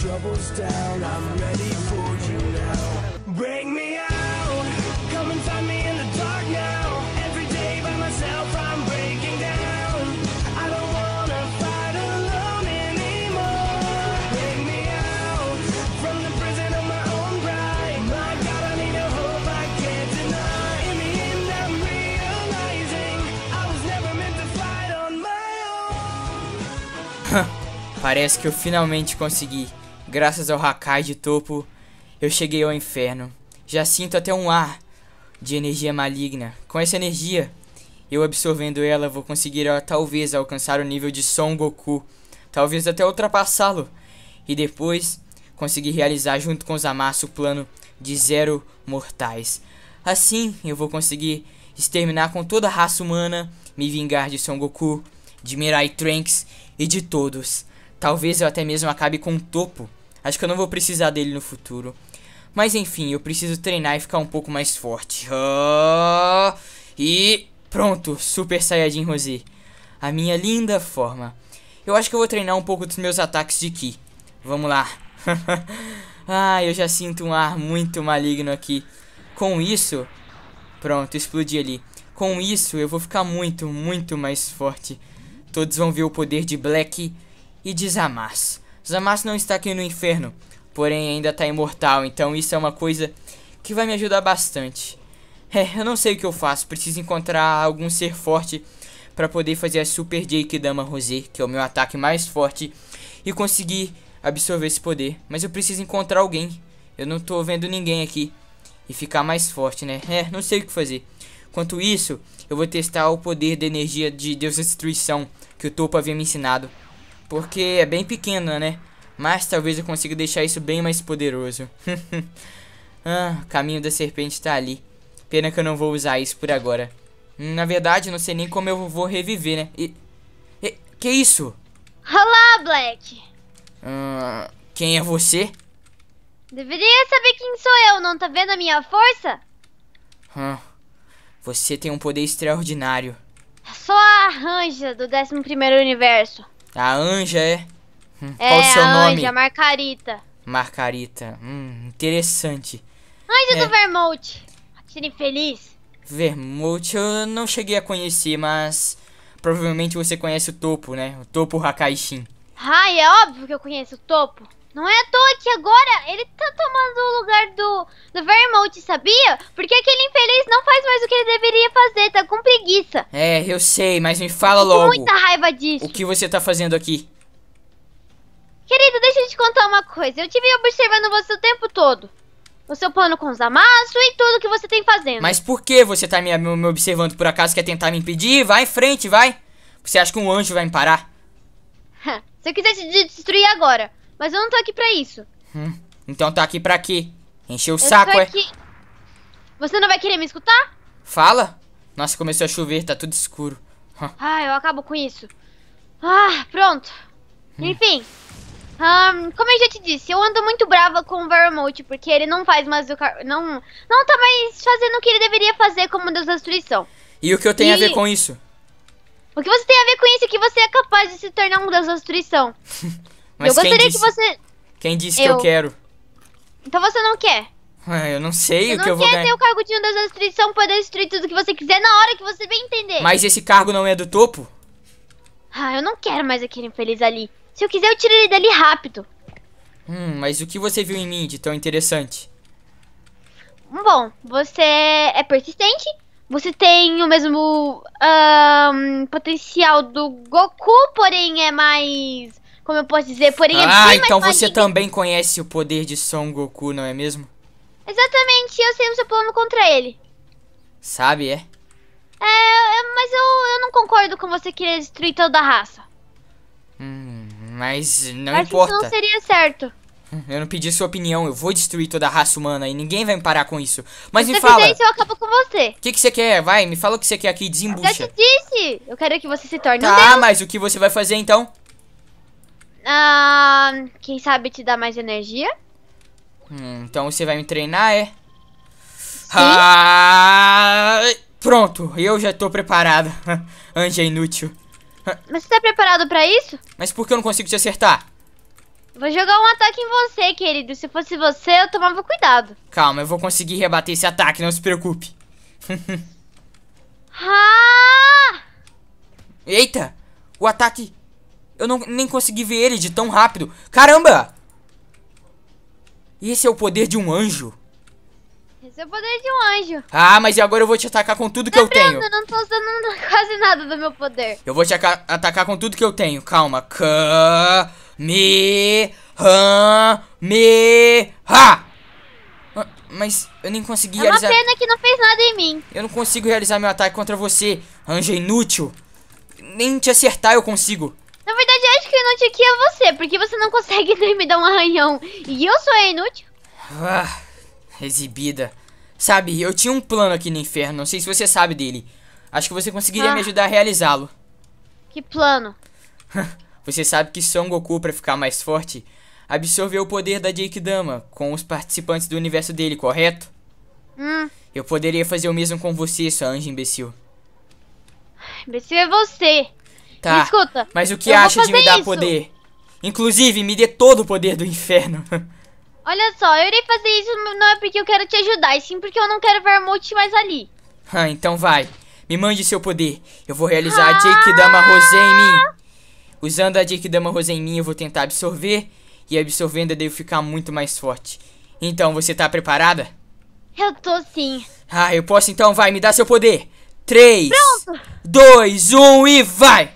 troubles down. I'm ready for you now. Break me out. Come and find me in the dark now. Every day by myself, I'm breaking down. I don't wanna alone anymore. Break me out prison of my own I need a hope I can't deny. I'm realizing I was never meant to on my own. Parece que eu finalmente consegui. Graças ao Hakai de topo, eu cheguei ao inferno. Já sinto até um ar de energia maligna. Com essa energia, eu absorvendo ela, vou conseguir talvez alcançar o nível de Son Goku, talvez até ultrapassá-lo, e depois conseguir realizar junto com os Zamasu o plano de zero mortais. Assim, eu vou conseguir exterminar com toda a raça humana, me vingar de Son Goku, de Mirai Trunks e de todos. Talvez eu até mesmo acabe com o topo. Acho que eu não vou precisar dele no futuro. Mas enfim, eu preciso treinar e ficar um pouco mais forte. e pronto, Super Saiyajin Rosé. A minha linda forma. Eu acho que eu vou treinar um pouco dos meus ataques de Ki. Vamos lá. ah, eu já sinto um ar muito maligno aqui. Com isso... Pronto, explodi ali. Com isso, eu vou ficar muito, muito mais forte. Todos vão ver o poder de Black e de Zamasu. Zamasu não está aqui no inferno, porém ainda está imortal, então isso é uma coisa que vai me ajudar bastante. É, eu não sei o que eu faço, preciso encontrar algum ser forte para poder fazer a Super Jake Dama Rosé, que é o meu ataque mais forte, e conseguir absorver esse poder. Mas eu preciso encontrar alguém, eu não estou vendo ninguém aqui, e ficar mais forte, né? É, não sei o que fazer. Enquanto isso, eu vou testar o poder da energia de Deus Destruição que o Topo havia me ensinado. Porque é bem pequena, né? Mas talvez eu consiga deixar isso bem mais poderoso. ah, o caminho da serpente tá ali. Pena que eu não vou usar isso por agora. Na verdade, não sei nem como eu vou reviver, né? E... e que isso? Olá, Black. Ah, quem é você? Deveria saber quem sou eu, não tá vendo a minha força? Ah, você tem um poder extraordinário. Sou a arranja do 11 Primeiro Universo. A Anja é? Hum, é, qual o seu a nome? Anja, Marcarita. Marcarita. Hum, interessante. Anja é. do Vermouth. Atire feliz. Vermouth eu não cheguei a conhecer, mas provavelmente você conhece o topo, né? O topo Hakaishin. Ah, é óbvio que eu conheço o topo. Não é à toa que agora ele tá tomando o lugar do, do Vermouth, sabia? Porque aquele infeliz não faz mais o que ele deveria fazer, tá com preguiça. É, eu sei, mas me fala eu logo. muita raiva disso. O que você tá fazendo aqui? Querido, deixa eu te contar uma coisa. Eu tive observando você o tempo todo. O seu plano com os amassos e tudo que você tem fazendo. Mas por que você tá me, me observando por acaso? Quer tentar me impedir? Vai em frente, vai. Você acha que um anjo vai me parar? Se eu quiser te destruir agora, mas eu não tô aqui pra isso. Hum, então tá aqui pra quê? Encheu o eu saco, é? Você não vai querer me escutar? Fala. Nossa, começou a chover, tá tudo escuro. Ah, eu acabo com isso. Ah, pronto. Hum. Enfim. Um, como eu já te disse, eu ando muito brava com o Vermouth, porque ele não faz mais o car... não Não tá mais fazendo o que ele deveria fazer como Deus da Destruição. E o que eu tenho e... a ver com isso? O que você tem a ver com isso é que você é capaz de se tornar um Deus da Destruição. Mas eu gostaria disse, que você. Quem disse eu... que eu quero? Então você não quer? É, eu não sei você o que eu vou ganhar. Você não quer ter o cargo de um das restrições, poder destruir tudo que você quiser na hora que você bem entender. Mas esse cargo não é do topo? Ah, eu não quero mais aquele infeliz ali. Se eu quiser, eu tiro ele dali rápido. Hum, mas o que você viu em mim de tão interessante? Bom, você é persistente, você tem o mesmo um, potencial do Goku, porém é mais como eu posso dizer, porém é Ah, então você também conhece o poder de Son Goku, não é mesmo? Exatamente, eu sei o seu plano contra ele. Sabe, é? É, é mas eu, eu não concordo com você querer destruir toda a raça. Hum, mas não Acho importa. Acho que não seria certo. Eu não pedi sua opinião, eu vou destruir toda a raça humana e ninguém vai me parar com isso. Mas Se me fala. Se isso, eu acabo com você. O que, que você quer? Vai, me fala o que você quer aqui, desembucha. Eu já te disse, eu quero que você se torne tá, um deus. Ah, mas o que você vai fazer então? Ah, quem sabe te dá mais energia? Hum, então você vai me treinar, é? Sim. Ah, pronto, eu já tô preparado. é inútil. Mas você tá preparado pra isso? Mas por que eu não consigo te acertar? Vou jogar um ataque em você, querido. Se fosse você, eu tomava cuidado. Calma, eu vou conseguir rebater esse ataque, não se preocupe. ah! Eita! O ataque eu não, nem consegui ver ele de tão rápido. Caramba! Esse é o poder de um anjo. Esse é o poder de um anjo. Ah, mas e agora eu vou te atacar com tudo Gabriel, que tá eu tenho. Eu não tô usando quase nada do meu poder. Eu vou te atacar com tudo que eu tenho. Calma. K me han me ha. Ah, mas eu nem consegui realizar... É uma pena que não fez nada em mim. Eu não consigo realizar meu ataque contra você, anjo inútil. Nem te acertar eu consigo. Na verdade, acho que o inútil aqui é você, porque você não consegue nem me dar um arranhão. E eu sou inútil. Ah, exibida. Sabe, eu tinha um plano aqui no inferno, não sei se você sabe dele. Acho que você conseguiria ah. me ajudar a realizá-lo. Que plano? Você sabe que Son Goku, para ficar mais forte, absorveu o poder da Jake Dama com os participantes do universo dele, correto? Hum. Eu poderia fazer o mesmo com você, sua anjo imbecil. Imbecil é você. Tá. Escuta. Mas o que acha de me dar isso. poder? Inclusive, me dê todo o poder do inferno. Olha só, eu irei fazer isso não é porque eu quero te ajudar, e sim porque eu não quero ver Vermouth mais ali. Ah, então vai. Me mande seu poder. Eu vou realizar ah! a Jake Dama Rosé em mim. Usando a Jake Dama Rosé em mim, eu vou tentar absorver. E absorvendo, eu devo ficar muito mais forte. Então, você tá preparada? Eu tô sim. Ah, eu posso então, vai, me dá seu poder. 3, Pronto. 2, 1 e vai!